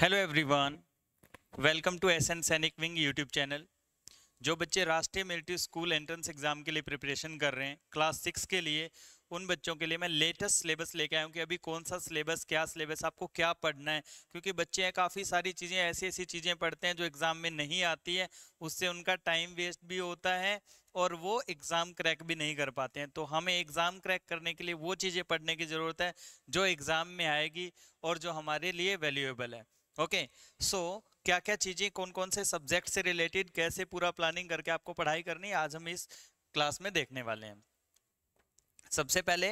hello everyone welcome to S N Sainik wing YouTube channel जो बच्चे राष्ट्रीय मिलिट्री स्कूल एंट्रेंस एग्ज़ाम के लिए प्रिपरेशन कर रहे हैं क्लास सिक्स के लिए उन बच्चों के लिए मैं लेटेस्ट सिलेबस लेके आया हूँ कि अभी कौन सा सिलेबस क्या सिलेबस आपको क्या पढ़ना है क्योंकि बच्चे हैं काफ़ी सारी चीज़ें ऐसी ऐसी चीज़ें पढ़ते हैं जो एग्ज़ाम में नहीं आती है उससे उनका टाइम वेस्ट भी होता है और वो एग्ज़ाम क्रैक भी नहीं कर पाते हैं तो हमें एग्ज़ाम क्रैक करने के लिए वो चीज़ें पढ़ने की ज़रूरत है जो एग्ज़ाम में आएगी और जो हमारे लिए वैल्यूएबल है ओके सो क्या क्या चीजें कौन कौन से सब्जेक्ट से रिलेटेड कैसे पूरा प्लानिंग करके आपको पढ़ाई करनी आज हम इस क्लास में देखने वाले हैं सबसे पहले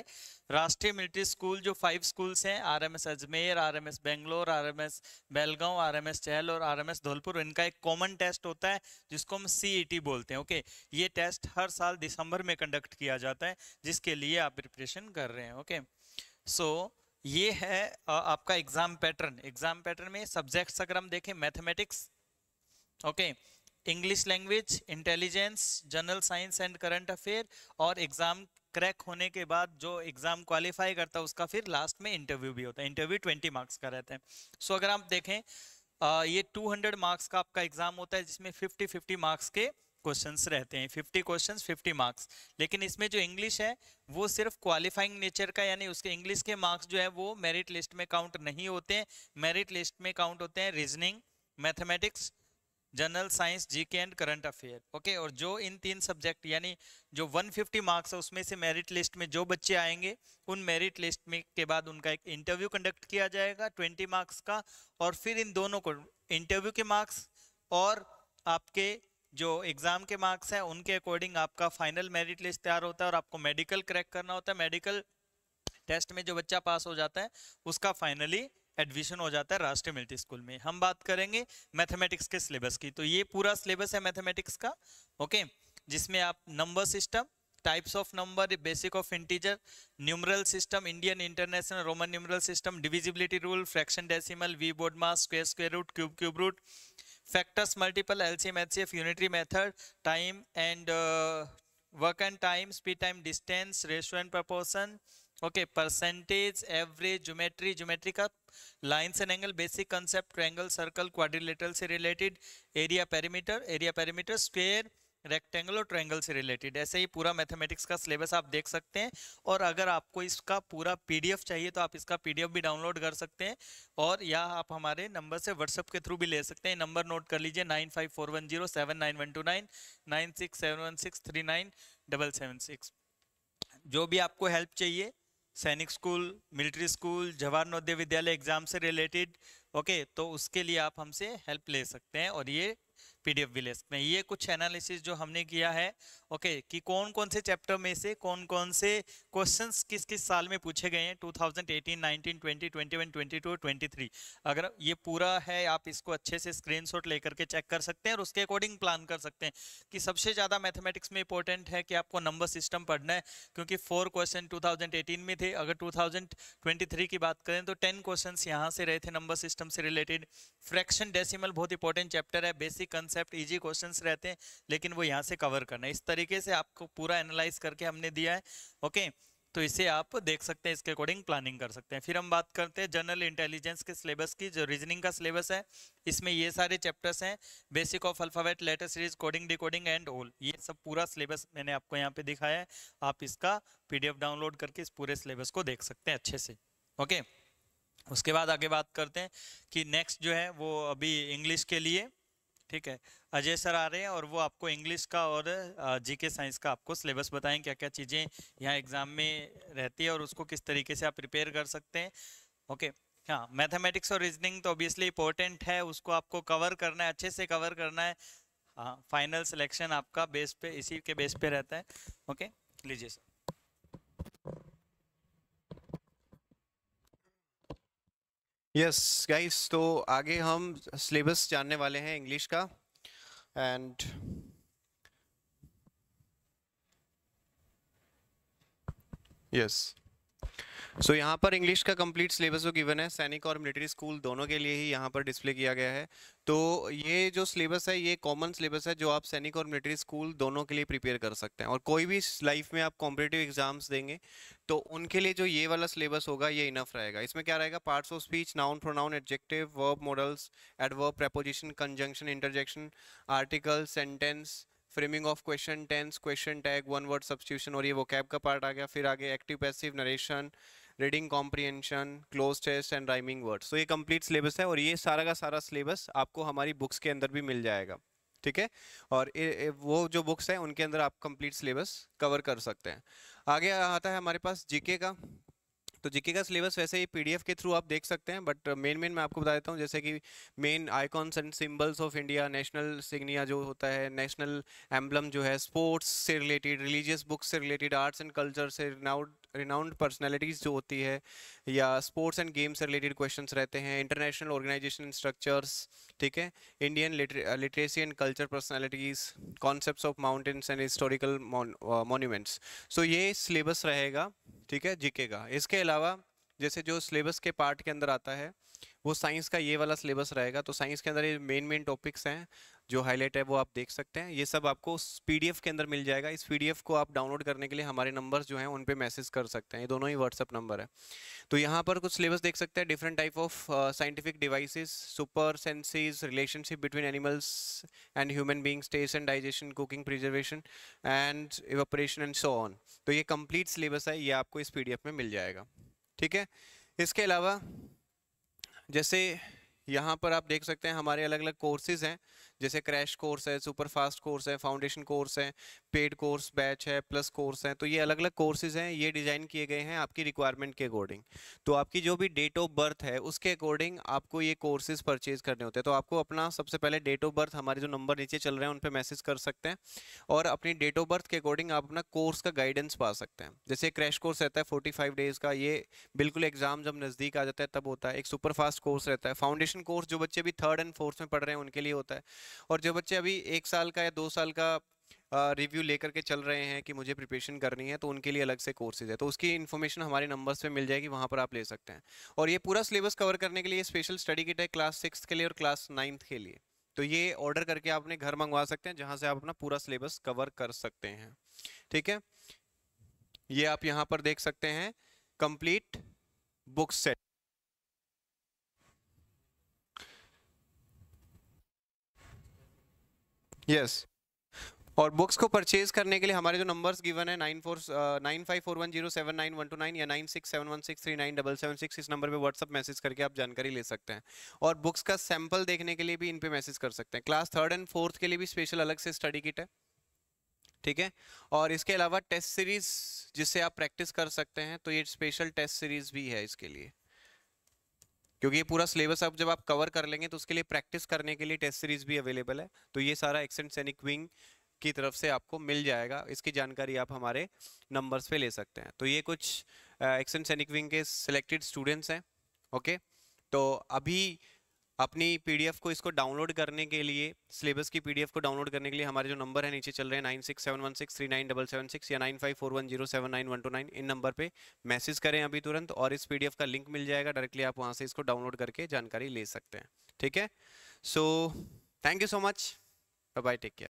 राष्ट्रीय मिलिट्री स्कूल जो फाइव स्कूल्स हैं RMS Ajmer RMS Bangalore RMS Belgaum RMS Chail और आरएमएस धौलपुर इनका एक कॉमन टेस्ट होता है जिसको हम सीईटी e बोलते हैं ओके ये टेस्ट हर साल दिसंबर में कंडक्ट किया जाता है जिसके लिए आप प्रिपरेशन कर रहे हैं ओके सो so, ये है आपका एग्जाम पैटर्न एग्जाम पैटर्न में सब्जेक्ट्स अगर हम देखें mathematics okay English language intelligence general science and current affair और एग्जाम क्रैक होने के बाद जो एग्जाम क्वालिफाई करता है उसका फिर लास्ट में इंटरव्यू भी होता है इंटरव्यू ट्वेंटी मार्क्स का रहता है सो so, अगर आप देखें आ, ये 200 मार्क्स का आपका एग्जाम होता है जिसमें 50 50 मार्क्स के क्वेश्चंस रहते हैं 50 क्वेश्चंस 50 मार्क्स लेकिन इसमें जो इंग्लिश है वो सिर्फ क्वालिफाइंग नेचर का यानी उसके इंग्लिश के मार्क्स जो है वो मेरिट लिस्ट में काउंट नहीं होते हैं मेरिट लिस्ट में काउंट होते हैं reasoning mathematics general science GK and current affair okay और जो इन तीन सब्जेक्ट यानी जो 150 मार्क्स है उसमें से मेरिट लिस्ट में जो बच्चे आएंगे उन मेरिट लिस्ट में के बाद उनका एक इंटरव्यू कंडक्ट किया जाएगा 20 मार्क्स का और फिर इन दोनों को इंटरव्यू के मार्क्स और आपके जो एग्ज़ाम के मार्क्स हैं उनके अकॉर्डिंग आपका फाइनल मेरिट लिस्ट तैयार होता है और आपको मेडिकल क्रैक करना होता है मेडिकल टेस्ट में जो बच्चा पास हो जाता है उसका फाइनली एडमिशन हो जाता है राष्ट्रीय मिलिट्री स्कूल में हम बात करेंगे मैथमेटिक्स के सिलेबस की तो ये पूरा सिलेबस है मैथमेटिक्स का ओके जिसमें आप number system types of number basic of integer numeral system Indian international Roman numeral system divisibility rule fraction decimal V BODMAS square square root cube cube root factors multiple LCM HCF unitary method time and uh, work and time speed time distance ratio and proportion okay percentage average geometry geometry का lines and angle basic concept triangle circle quadrilateral से related area perimeter area perimeter square rectangular triangle से related ऐसे ही पूरा mathematics का syllabus आप देख सकते हैं और अगर आपको इसका पूरा पीडीएफ चाहिए तो आप इसका पीडीएफ भी डाउनलोड कर सकते हैं और या आप हमारे नंबर से व्हाट्सअप के थ्रू भी ले सकते हैं नंबर नोट कर लीजिए nine five four one zero seven nine one two nine nine six seven one six three nine double seven six जो भी आपको हेल्प चाहिए Sainik school military school Jawahar Navodaya Vidyalaya exam से रिलेटेड ओके तो उसके लिए आप हमसे हेल्प ले सकते हैं और ये पीडीएफ विलेज में ये कुछ एनालिसिस जो हमने किया है ओके कि कौन कौन से चैप्टर में से कौन कौन से क्वेश्चंस किस किस साल में पूछे गए हैं 2018 19 20 21 22 23 अगर ये पूरा है आप इसको अच्छे से स्क्रीनशॉट लेकर के चेक कर सकते हैं और उसके अकॉर्डिंग प्लान कर सकते हैं कि सबसे ज़्यादा मैथमेटिक्स में इंपॉर्टेंट है कि आपको नंबर सिस्टम पढ़ना है क्योंकि फोर क्वेश्चन टू में थे अगर टू की बात करें तो टेन क्वेश्चन यहाँ से रहे थे नंबर सिस्टम से रिलेटेड फ्रैक्शन डेसीमल बहुत इंपॉर्टेंट चैप्टर है बेसिक कॉन्सेप्ट इजी क्वेश्चंस रहते हैं लेकिन वो यहाँ से कवर करना है इस तरीके से आपको पूरा एनालाइज करके हमने दिया है ओके तो इसे आप देख सकते हैं इसके अकॉर्डिंग प्लानिंग कर सकते हैं फिर हम बात करते हैं जनरल इंटेलिजेंस के सिलेबस की जो रीजनिंग का सिलेबस है इसमें ये सारे चैप्टर्स हैं basic of alphabet letter series coding decoding and all ये सब पूरा सिलेबस मैंने आपको यहाँ पे दिखाया है आप इसका पीडीएफ डाउनलोड करके इस पूरे सिलेबस को देख सकते हैं अच्छे से ओके उसके बाद आगे बात करते हैं कि नेक्स्ट जो है वो अभी इंग्लिश के लिए ठीक है अजय सर आ रहे हैं और वो आपको इंग्लिश का और जीके साइंस का आपको सिलेबस बताएं क्या क्या चीज़ें यहाँ एग्ज़ाम में रहती है और उसको किस तरीके से आप प्रिपेयर कर सकते हैं ओके हाँ मैथमेटिक्स और रीजनिंग तो ऑब्वियसली इंपॉर्टेंट है उसको आपको कवर करना है अच्छे से कवर करना है हाँ फाइनल सिलेक्शन आपका बेस पे इसी के बेस पे रहता है ओके लीजिए सर यस गाइस तो आगे हम सिलेबस जानने वाले हैं इंग्लिश का एंड यस सो so, यहाँ पर इंग्लिश का कंप्लीट सिलेबस जो गिवन है सैनिक और मिलिट्री स्कूल दोनों के लिए ही यहाँ पर डिस्प्ले किया गया है तो ये जो सिलेबस है ये कॉमन सिलेबस है जो आप सैनिक और मिलिट्री स्कूल दोनों के लिए प्रिपेयर कर सकते हैं और कोई भी लाइफ में आप कॉम्पिटेटिव एग्जाम्स देंगे तो उनके लिए जो ये वाला सिलेबस होगा ये इनफ रहेगा इसमें क्या रहेगा parts of speech noun pronoun adjective verb modals adverb preposition conjunction interjection article sentence framing of question tense question tag one word substitution और ये वो का पार्ट आ गया फिर आगे active passive narration reading comprehension cloze test and rhyming word so ये complete syllabus है और ये सारा का सारा सिलेबस आपको हमारी बुक्स के अंदर भी मिल जाएगा ठीक है और ए, ए, वो जो बुक्स हैं उनके अंदर आप कंप्लीट सिलेबस कवर कर सकते हैं आगे आता है हमारे पास जीके का तो जीके का सिलेबस वैसे ही पीडीएफ के थ्रू आप देख सकते हैं बट मेन मेन मैं आपको बता देता हूँ जैसे कि main icons and symbols of India national insignia जो होता है नेशनल एम्बलम जो है स्पोर्ट्स से रिलेटेड रिलीजियस बुक्स से रिलेटेड आर्ट्स एंड कल्चर से रिनाउड रिनाउंड पर्सनैलिटीज़ जो होती है या स्पोर्ट्स एंड गेम्स से रिलेटेड क्वेश्चन रहते हैं इंटरनेशनल ऑर्गेनाइजेशन स्ट्रक्चर्स ठीक है Indian literacy and culture personalities concept of mountains and historical monuments so ये सिलेबस रहेगा ठीक है जीके का इसके अलावा जैसे जो सिलेबस के पार्ट के अंदर आता है वो साइंस का ये वाला सिलेबस रहेगा तो साइंस के अंदर ये मेन मेन टॉपिक्स हैं जो हाईलाइट है वो आप देख सकते हैं ये सब आपको पीडीएफ के अंदर मिल जाएगा इस पीडीएफ को आप डाउनलोड करने के लिए हमारे नंबर्स जो हैं उन पे मैसेज कर सकते हैं ये दोनों ही व्हाट्सअप नंबर है तो यहाँ पर कुछ सिलेबस देख सकते हैं different type of scientific devices super senses relationship between animals and human beings taste and digestion cooking preservation and evaporation and so on तो ये कम्प्लीट सिलेबस है ये आपको इस पी में मिल जाएगा ठीक है इसके अलावा जैसे यहाँ पर आप देख सकते हैं हमारे अलग अलग कोर्सेज हैं जैसे क्रैश कोर्स है सुपर फास्ट कोर्स है फाउंडेशन कोर्स है पेड कोर्स बैच है प्लस कोर्स है तो ये अलग अलग कोर्सेज हैं ये डिज़ाइन किए गए हैं आपकी रिक्वायरमेंट के अकॉर्डिंग तो आपकी जो भी डेट ऑफ बर्थ है उसके अकॉर्डिंग आपको ये कोर्सेज परचेज करने होते हैं तो आपको अपना सबसे पहले डेट ऑफ बर्थ हमारे जो नंबर नीचे चल रहे हैं उन पर मैसेज कर सकते हैं और अपनी डेट ऑफ बर्थ के अकॉर्डिंग आप अपना कोर्स का गाइडेंस पा सकते हैं जैसे क्रैश कोर्स रहता है फोर्टी डेज़ का ये बिल्कुल एग्जाम जब नज़दीक आ जाता है तब होता है एक सुपर फास्ट कोर्स रहता है फाउंडेशन कोर्स जो बच्चे भी थर्ड एंड फोर्थ में पढ़ रहे हैं उनके लिए होता है और जो बच्चे अभी एक साल का या दो साल का रिव्यू लेकर के चल रहे हैं कि मुझे प्रिपरेशन करनी है तो उनके लिए अलग से कोर्सेज है तो उसकी इन्फॉर्मेशन हमारे नंबर्स पे मिल जाएगी वहाँ पर आप ले सकते हैं और ये पूरा सिलेबस कवर करने के लिए स्पेशल स्टडी किट है क्लास सिक्स के लिए और क्लास नाइन्थ के लिए तो ये ऑर्डर करके आप अपने घर मंगवा सकते हैं जहाँ से आप अपना पूरा सिलेबस कवर कर सकते हैं ठीक है ये आप यहाँ पर देख सकते हैं कंप्लीट बुक सेट यस और बुक्स को परचेज करने के लिए हमारे जो नंबर्स गिवन है nine four nine five four one zero seven nine one two nine या nine six seven one six three nine double seven six इस नंबर पे व्हाट्सअप मैसेज करके आप जानकारी ले सकते हैं और बुक्स का सैंपल देखने के लिए भी इन पे मैसेज कर सकते हैं क्लास थर्ड एंड फोर्थ के लिए भी स्पेशल अलग से स्टडी किट है ठीक है और इसके अलावा टेस्ट सीरीज जिससे आप प्रैक्टिस कर सकते हैं तो ये स्पेशल टेस्ट सीरीज भी है इसके लिए क्योंकि ये पूरा सिलेबस आप जब आप कवर कर लेंगे तो उसके लिए प्रैक्टिस करने के लिए टेस्ट सीरीज भी अवेलेबल है तो ये सारा एक्सेंट सैनिक विंग की तरफ से आपको मिल जाएगा इसकी जानकारी आप हमारे नंबर्स पे ले सकते हैं तो ये कुछ एक्सेंट सैनिक विंग के सिलेक्टेड स्टूडेंट्स हैं ओके तो अभी अपनी पीडीएफ को इसको डाउनलोड करने के लिए सिलेबस की पीडीएफ को डाउनलोड करने के लिए हमारे जो नंबर है नीचे चल रहे हैं nine six seven one six three nine double seven six या nine five four one zero seven nine one two nine इन नंबर पे मैसेज करें अभी तुरंत और इस पीडीएफ का लिंक मिल जाएगा डायरेक्टली आप वहाँ से इसको डाउनलोड करके जानकारी ले सकते हैं ठीक है so thank you so much bye take care